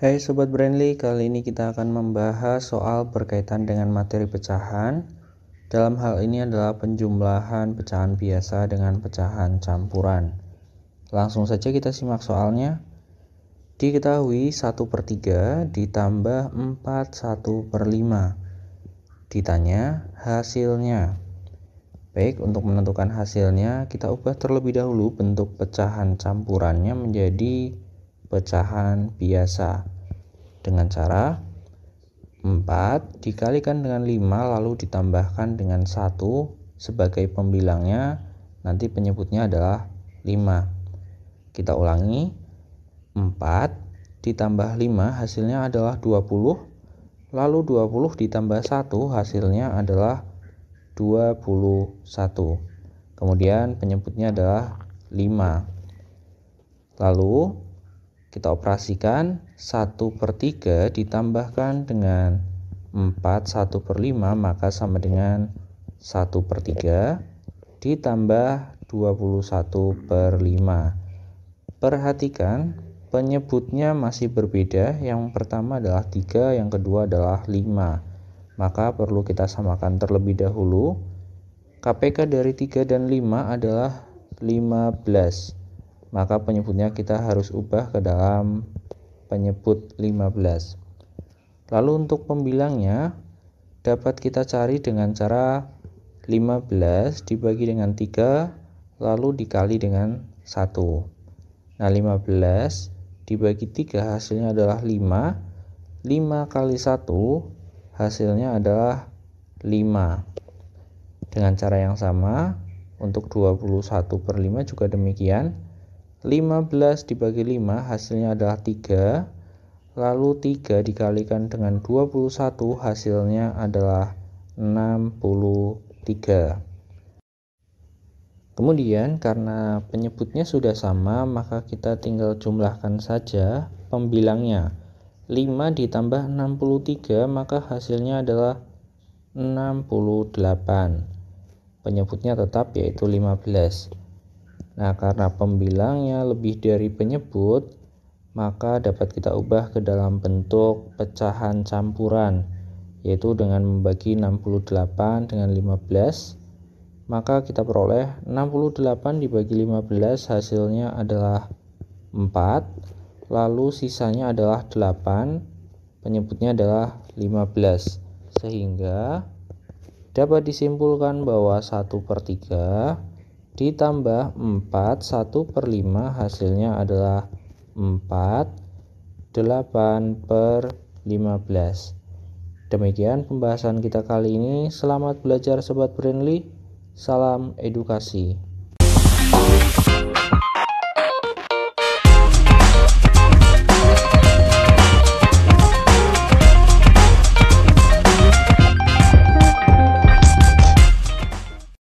Hai hey, Sobat Brandly, kali ini kita akan membahas soal berkaitan dengan materi pecahan. Dalam hal ini adalah penjumlahan pecahan biasa dengan pecahan campuran. Langsung saja kita simak soalnya. Diketahui 1 per 3 ditambah 4 1 per 5. Ditanya hasilnya. Baik, untuk menentukan hasilnya kita ubah terlebih dahulu bentuk pecahan campurannya menjadi pecahan biasa dengan cara 4 dikalikan dengan 5 lalu ditambahkan dengan 1 sebagai pembilangnya nanti penyebutnya adalah 5 kita ulangi 4 ditambah 5 hasilnya adalah 20 lalu 20 ditambah 1 hasilnya adalah 21 kemudian penyebutnya adalah 5 lalu kita operasikan 1 per 3 ditambahkan dengan 4 1 per 5 maka sama dengan 1 per 3 ditambah 21 per 5 perhatikan penyebutnya masih berbeda yang pertama adalah 3 yang kedua adalah 5 maka perlu kita samakan terlebih dahulu KPK dari 3 dan 5 adalah 15 maka penyebutnya kita harus ubah ke dalam penyebut 15 lalu untuk pembilangnya dapat kita cari dengan cara 15 dibagi dengan 3 lalu dikali dengan 1 nah 15 dibagi 3 hasilnya adalah 5 5 kali 1 hasilnya adalah 5 dengan cara yang sama untuk 21 per 5 juga demikian 15 dibagi 5 hasilnya adalah 3 lalu 3 dikalikan dengan 21 hasilnya adalah 63 kemudian karena penyebutnya sudah sama maka kita tinggal jumlahkan saja pembilangnya 5 ditambah 63 maka hasilnya adalah 68 penyebutnya tetap yaitu 15 Nah, karena pembilangnya lebih dari penyebut, maka dapat kita ubah ke dalam bentuk pecahan campuran, yaitu dengan membagi 68 dengan 15. Maka kita peroleh 68 dibagi 15 hasilnya adalah 4, lalu sisanya adalah 8, penyebutnya adalah 15. Sehingga dapat disimpulkan bahwa 1 per 3 ditambah 4 1 per 5 hasilnya adalah 4 8 per 15 demikian pembahasan kita kali ini selamat belajar sobat Brandly salam edukasi